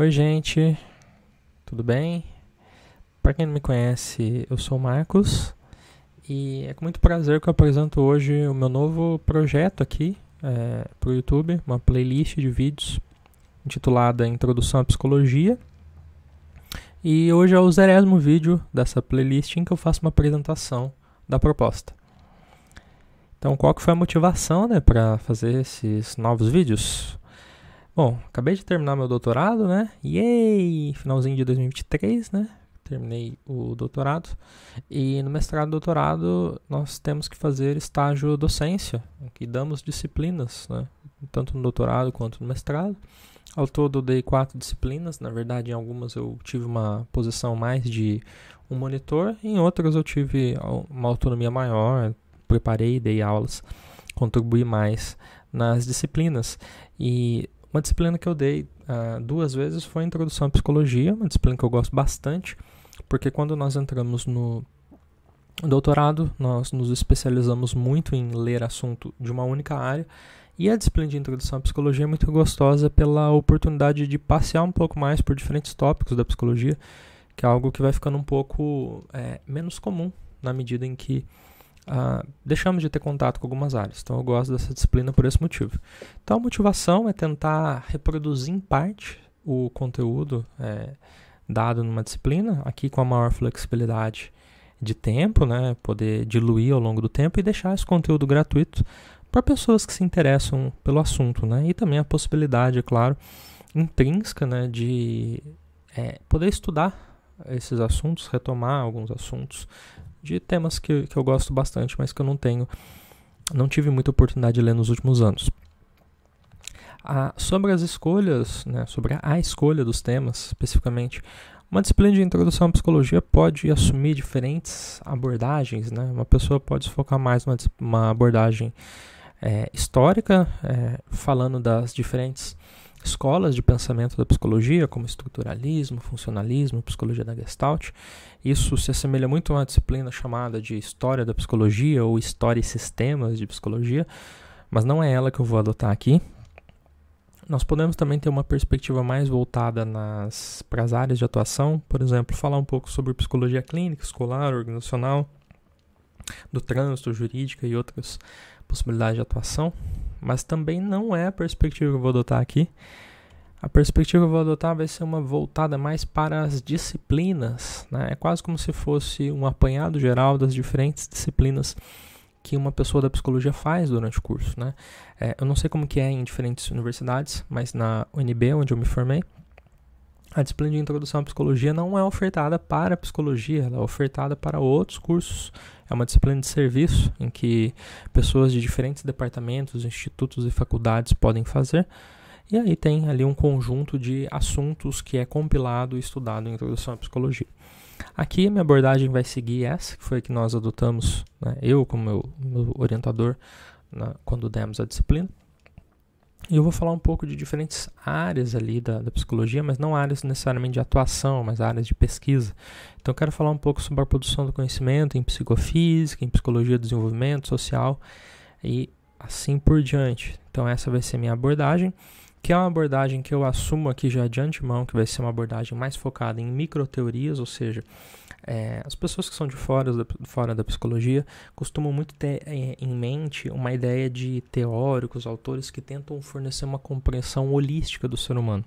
Oi, gente, tudo bem? Para quem não me conhece, eu sou o Marcos e é com muito prazer que eu apresento hoje o meu novo projeto aqui é, para o YouTube, uma playlist de vídeos intitulada Introdução à Psicologia. E hoje é o zerésimo vídeo dessa playlist em que eu faço uma apresentação da proposta. Então, qual que foi a motivação né, para fazer esses novos vídeos? Bom, acabei de terminar meu doutorado, né? Yay! Finalzinho de 2023, né? Terminei o doutorado. E no mestrado e doutorado nós temos que fazer estágio docência, que damos disciplinas, né? Tanto no doutorado quanto no mestrado. Ao todo dei quatro disciplinas, na verdade em algumas eu tive uma posição mais de um monitor, em outras eu tive uma autonomia maior, preparei, dei aulas, contribuí mais nas disciplinas. E uma disciplina que eu dei uh, duas vezes foi Introdução à Psicologia, uma disciplina que eu gosto bastante, porque quando nós entramos no doutorado, nós nos especializamos muito em ler assunto de uma única área, e a disciplina de Introdução à Psicologia é muito gostosa pela oportunidade de passear um pouco mais por diferentes tópicos da psicologia, que é algo que vai ficando um pouco é, menos comum na medida em que ah, deixamos de ter contato com algumas áreas. Então eu gosto dessa disciplina por esse motivo. Então a motivação é tentar reproduzir em parte o conteúdo é, dado numa disciplina, aqui com a maior flexibilidade de tempo, né? poder diluir ao longo do tempo e deixar esse conteúdo gratuito para pessoas que se interessam pelo assunto. Né? E também a possibilidade, é claro, intrínseca né? de é, poder estudar esses assuntos, retomar alguns assuntos de temas que, que eu gosto bastante, mas que eu não tenho, não tive muita oportunidade de ler nos últimos anos. Ah, sobre as escolhas, né, sobre a escolha dos temas especificamente, uma disciplina de introdução à psicologia pode assumir diferentes abordagens. Né? Uma pessoa pode focar mais numa uma abordagem é, histórica, é, falando das diferentes escolas de pensamento da psicologia, como estruturalismo, funcionalismo, psicologia da Gestalt. Isso se assemelha muito a uma disciplina chamada de história da psicologia ou história e sistemas de psicologia, mas não é ela que eu vou adotar aqui. Nós podemos também ter uma perspectiva mais voltada nas, para as áreas de atuação, por exemplo, falar um pouco sobre psicologia clínica, escolar, organizacional, do trânsito, jurídica e outras possibilidades de atuação mas também não é a perspectiva que eu vou adotar aqui. A perspectiva que eu vou adotar vai ser uma voltada mais para as disciplinas, né? É quase como se fosse um apanhado geral das diferentes disciplinas que uma pessoa da psicologia faz durante o curso, né? É, eu não sei como que é em diferentes universidades, mas na UNB, onde eu me formei, a disciplina de introdução à psicologia não é ofertada para a psicologia, ela é ofertada para outros cursos é uma disciplina de serviço em que pessoas de diferentes departamentos, institutos e faculdades podem fazer. E aí tem ali um conjunto de assuntos que é compilado e estudado em Introdução à Psicologia. Aqui a minha abordagem vai seguir essa, que foi a que nós adotamos, né, eu como meu, meu orientador, quando demos a disciplina eu vou falar um pouco de diferentes áreas ali da, da, psicologia, mas não áreas necessariamente de atuação, mas áreas de pesquisa. Então, eu quero falar um pouco sobre a produção do conhecimento em psicofísica, em psicologia do desenvolvimento social e assim por diante. Então, essa vai ser minha abordagem, que é uma abordagem que eu assumo aqui já de antemão, que vai ser uma abordagem mais focada em microteorias, ou seja, é, as pessoas que são de fora da, fora da psicologia costumam muito ter é, em mente uma ideia de teóricos, autores que tentam fornecer uma compreensão holística do ser humano.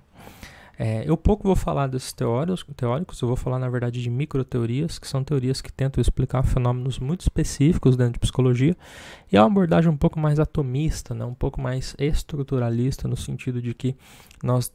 É, eu pouco vou falar desses teóricos, teóricos, eu vou falar na verdade de microteorias, que são teorias que tentam explicar fenômenos muito específicos dentro de psicologia, e é uma abordagem um pouco mais atomista, né, um pouco mais estruturalista, no sentido de que nós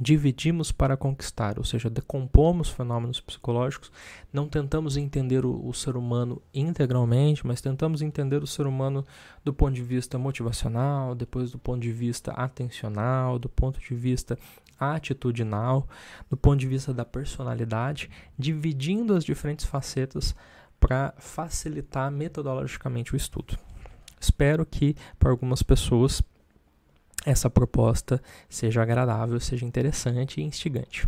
dividimos para conquistar, ou seja, decompomos fenômenos psicológicos, não tentamos entender o, o, ser humano integralmente, mas tentamos entender o ser humano do ponto de vista motivacional, depois do ponto de vista atencional, do ponto de vista atitudinal, do ponto de vista da personalidade, dividindo as diferentes facetas para facilitar metodologicamente o estudo. Espero que para algumas pessoas essa proposta seja agradável, seja interessante e instigante.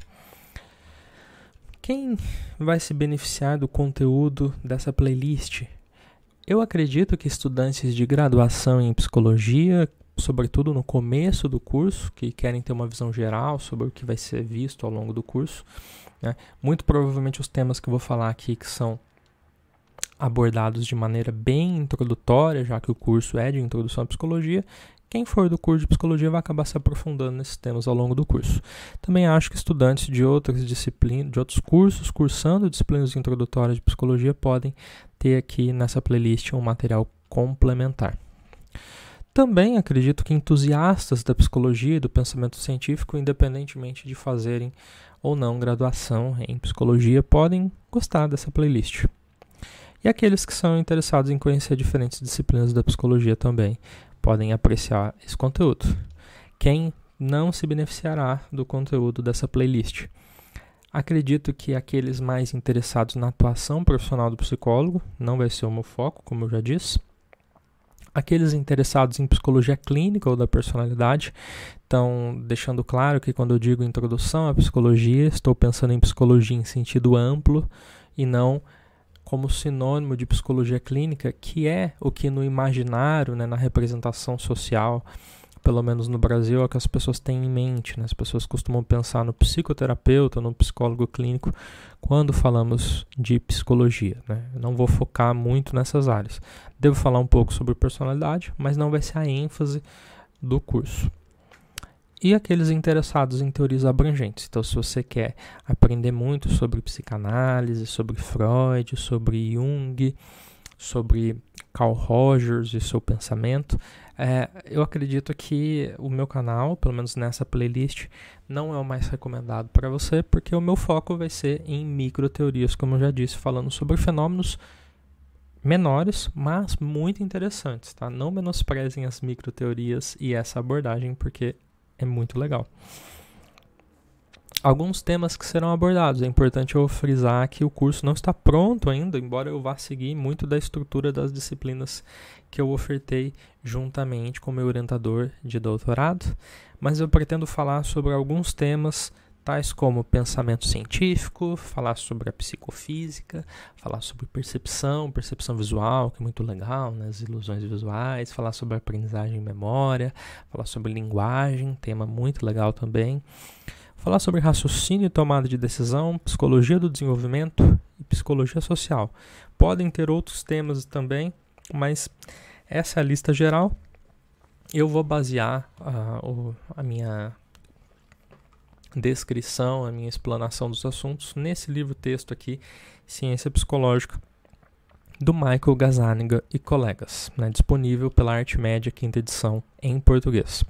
Quem vai se beneficiar do conteúdo dessa playlist? Eu acredito que estudantes de graduação em psicologia, sobretudo no começo do curso, que querem ter uma visão geral sobre o que vai ser visto ao longo do curso, né? muito provavelmente os temas que eu vou falar aqui que são abordados de maneira bem introdutória, já que o curso é de introdução à psicologia, quem for do curso de psicologia vai acabar se aprofundando nesses temas ao longo do curso. Também acho que estudantes de outras disciplinas, de outros cursos, cursando disciplinas introdutórias de psicologia, podem ter aqui nessa playlist um material complementar. Também acredito que entusiastas da psicologia e do pensamento científico, independentemente de fazerem ou não graduação em psicologia, podem gostar dessa playlist. E aqueles que são interessados em conhecer diferentes disciplinas da psicologia também podem apreciar esse conteúdo. Quem não se beneficiará do conteúdo dessa playlist? Acredito que aqueles mais interessados na atuação profissional do psicólogo, não vai ser o meu foco, como eu já disse. Aqueles interessados em psicologia clínica ou da personalidade, então deixando claro que quando eu digo introdução à psicologia, estou pensando em psicologia em sentido amplo e não como sinônimo de psicologia clínica, que é o que no imaginário, né, na representação social, pelo menos no Brasil, é o que as pessoas têm em mente. Né? As pessoas costumam pensar no psicoterapeuta, no psicólogo clínico, quando falamos de psicologia. Né? Não vou focar muito nessas áreas. Devo falar um pouco sobre personalidade, mas não vai ser a ênfase do curso e aqueles interessados em teorias abrangentes. Então, se você quer aprender muito sobre psicanálise, sobre Freud, sobre Jung, sobre Carl Rogers e seu pensamento, é, eu acredito que o meu canal, pelo menos nessa playlist, não é o mais recomendado para você, porque o meu foco vai ser em microteorias, como eu já disse, falando sobre fenômenos menores, mas muito interessantes, tá? Não menosprezem as microteorias e essa abordagem, porque é muito legal. Alguns temas que serão abordados. É importante eu frisar que o curso não está pronto ainda, embora eu vá seguir muito da estrutura das disciplinas que eu ofertei juntamente com meu orientador de doutorado, mas eu pretendo falar sobre alguns temas tais como pensamento científico, falar sobre a psicofísica, falar sobre percepção, percepção visual, que é muito legal, né? as ilusões visuais, falar sobre aprendizagem e memória, falar sobre linguagem, tema muito legal também, falar sobre raciocínio e tomada de decisão, psicologia do desenvolvimento e psicologia social. Podem ter outros temas também, mas essa é a lista geral. Eu vou basear uh, o, a minha descrição, a minha explanação dos assuntos nesse livro texto aqui, Ciência Psicológica, do Michael Gazzaniga e colegas, né, disponível pela Arte Média, quinta edição, em português.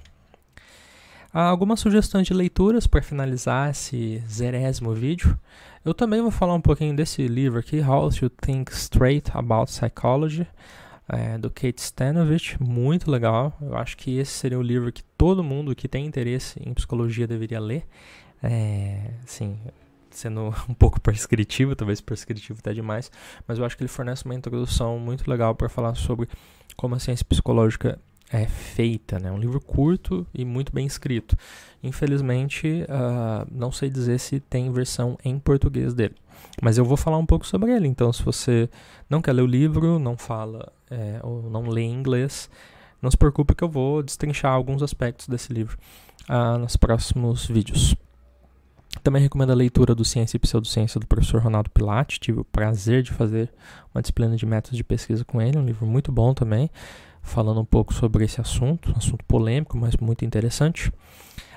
Há algumas sugestões de leituras para finalizar esse zerésimo vídeo. Eu também vou falar um pouquinho desse livro aqui, How to Think Straight About Psychology, é, do Kate Stanovich, muito legal. Eu acho que esse seria o livro que todo mundo que tem interesse em psicologia deveria ler. É, assim, sendo um pouco prescritivo, talvez prescritivo até demais, mas eu acho que ele fornece uma introdução muito legal para falar sobre como a ciência psicológica é feita, né? Um livro curto e muito bem escrito. Infelizmente, uh, não sei dizer se tem versão em português dele, mas eu vou falar um pouco sobre ele. Então, se você não quer ler o livro, não fala é, ou não lê em inglês, não se preocupe que eu vou destrinchar alguns aspectos desse livro ah, nos próximos vídeos. Também recomendo a leitura do Ciência e Pseudociência do professor Ronaldo Pilate. Tive o prazer de fazer uma disciplina de métodos de pesquisa com ele, um livro muito bom também, falando um pouco sobre esse assunto, um assunto polêmico, mas muito interessante.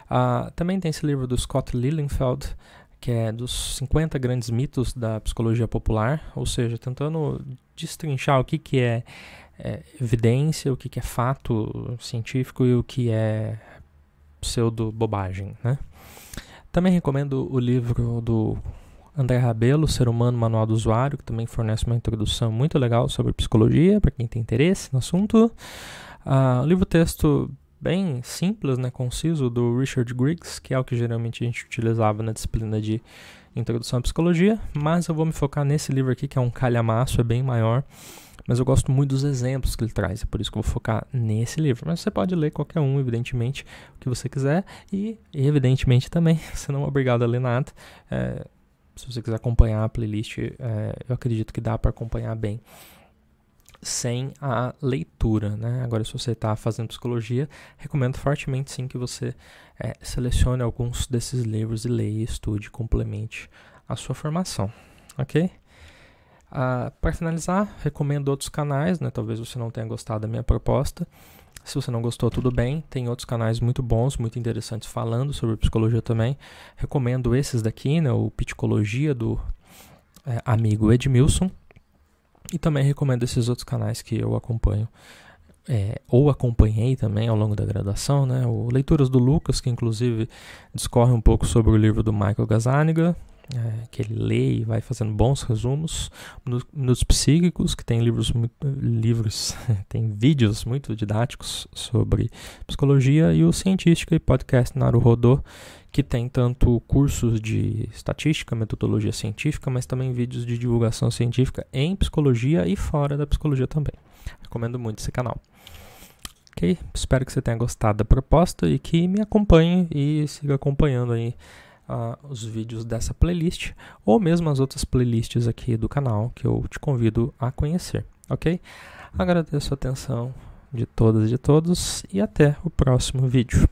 Ah, também tem esse livro do Scott Lilienfeld, que é dos 50 grandes mitos da psicologia popular, ou seja, tentando destrinchar o que, que é, é evidência, o que, que é fato científico e o que é pseudo-bobagem, né? Também recomendo o livro do André Rabelo, Ser Humano Manual do Usuário, que também fornece uma introdução muito legal sobre psicologia, para quem tem interesse no assunto. Uh, o livro-texto bem simples, né, conciso, do Richard Griggs, que é o que geralmente a gente utilizava na disciplina de Introdução à Psicologia, mas eu vou me focar nesse livro aqui, que é um calhamaço, é bem maior, mas eu gosto muito dos exemplos que ele traz, é por isso que eu vou focar nesse livro. Mas você pode ler qualquer um, evidentemente, o que você quiser, e evidentemente também, você não é obrigado a ler nada. É, se você quiser acompanhar a playlist, é, eu acredito que dá para acompanhar bem sem a leitura. Né? Agora, se você está fazendo psicologia, recomendo fortemente sim que você é, selecione alguns desses livros e leia, estude, complemente a sua formação, ok? Uh, ah, Para finalizar, recomendo outros canais, né? talvez você não tenha gostado da minha proposta. Se você não gostou, tudo bem. Tem outros canais muito bons, muito interessantes falando sobre psicologia também. Recomendo esses daqui, né? o Psicologia do é, amigo Edmilson e também recomendo esses outros canais que eu acompanho. É, ou acompanhei também ao longo da graduação, né? O Leituras do Lucas, que inclusive discorre um pouco sobre o livro do Michael Gazzaniga, é, que ele lê e vai fazendo bons resumos. Minutos Psíquicos, que tem livros, livros tem vídeos muito didáticos sobre psicologia, e o Cientística e Podcast Naruhodô, que tem tanto cursos de estatística, metodologia científica, mas também vídeos de divulgação científica em psicologia e fora da psicologia também. Recomendo muito esse canal. Ok? Espero que você tenha gostado da proposta e que me acompanhe e siga acompanhando aí Uh, os vídeos dessa playlist ou mesmo as outras playlists aqui do canal que eu te convido a conhecer, ok? Agradeço a atenção de todas e de todos e até o próximo vídeo.